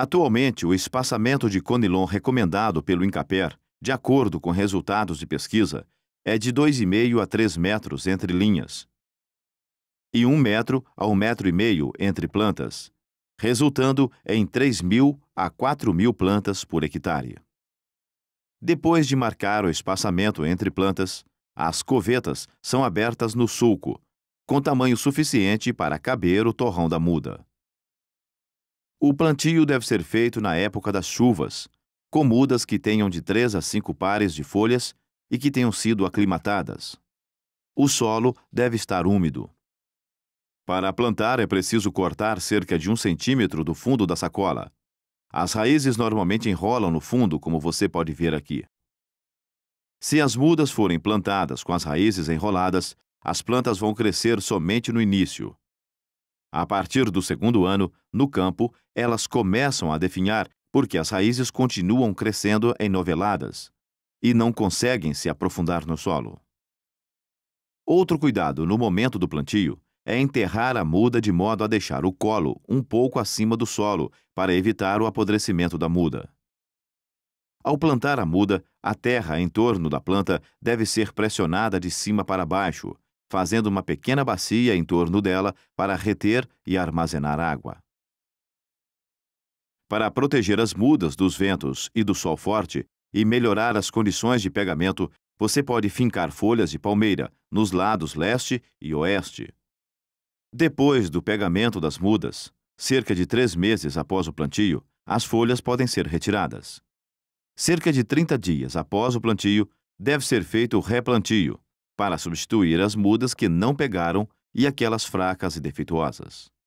Atualmente, o espaçamento de Conilon recomendado pelo INCAPER, de acordo com resultados de pesquisa, é de 2,5 a 3 metros entre linhas e 1 metro a 1,5 metro e meio entre plantas, resultando em 3 mil a 4 mil plantas por hectare. Depois de marcar o espaçamento entre plantas, as covetas são abertas no sulco, com tamanho suficiente para caber o torrão da muda. O plantio deve ser feito na época das chuvas, com mudas que tenham de 3 a 5 pares de folhas e que tenham sido aclimatadas. O solo deve estar úmido. Para plantar é preciso cortar cerca de um centímetro do fundo da sacola. As raízes normalmente enrolam no fundo, como você pode ver aqui. Se as mudas forem plantadas com as raízes enroladas, as plantas vão crescer somente no início. A partir do segundo ano, no campo, elas começam a definhar porque as raízes continuam crescendo enoveladas e não conseguem se aprofundar no solo. Outro cuidado no momento do plantio é enterrar a muda de modo a deixar o colo um pouco acima do solo para evitar o apodrecimento da muda. Ao plantar a muda, a terra em torno da planta deve ser pressionada de cima para baixo, fazendo uma pequena bacia em torno dela para reter e armazenar água. Para proteger as mudas dos ventos e do sol forte e melhorar as condições de pegamento, você pode fincar folhas de palmeira nos lados leste e oeste. Depois do pegamento das mudas, cerca de três meses após o plantio, as folhas podem ser retiradas. Cerca de 30 dias após o plantio, deve ser feito o replantio, para substituir as mudas que não pegaram e aquelas fracas e defeituosas.